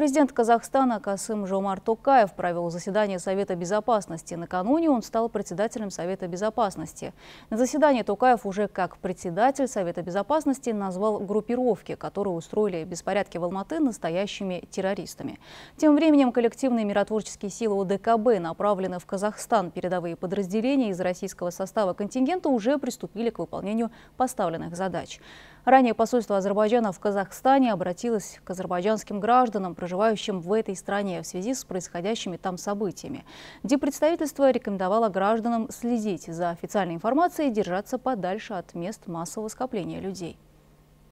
Президент Казахстана Касым Жомар Токаев провел заседание Совета Безопасности. Накануне он стал председателем Совета Безопасности. На заседании Токаев уже как председатель Совета Безопасности назвал группировки, которые устроили беспорядки в Алматы, настоящими террористами. Тем временем коллективные миротворческие силы ОДКБ, направлены в Казахстан передовые подразделения из российского состава контингента, уже приступили к выполнению поставленных задач. Ранее посольство Азербайджана в Казахстане обратилось к азербайджанским гражданам, проживающим в этой стране в связи с происходящими там событиями. Депредставительство рекомендовало гражданам следить за официальной информацией и держаться подальше от мест массового скопления людей.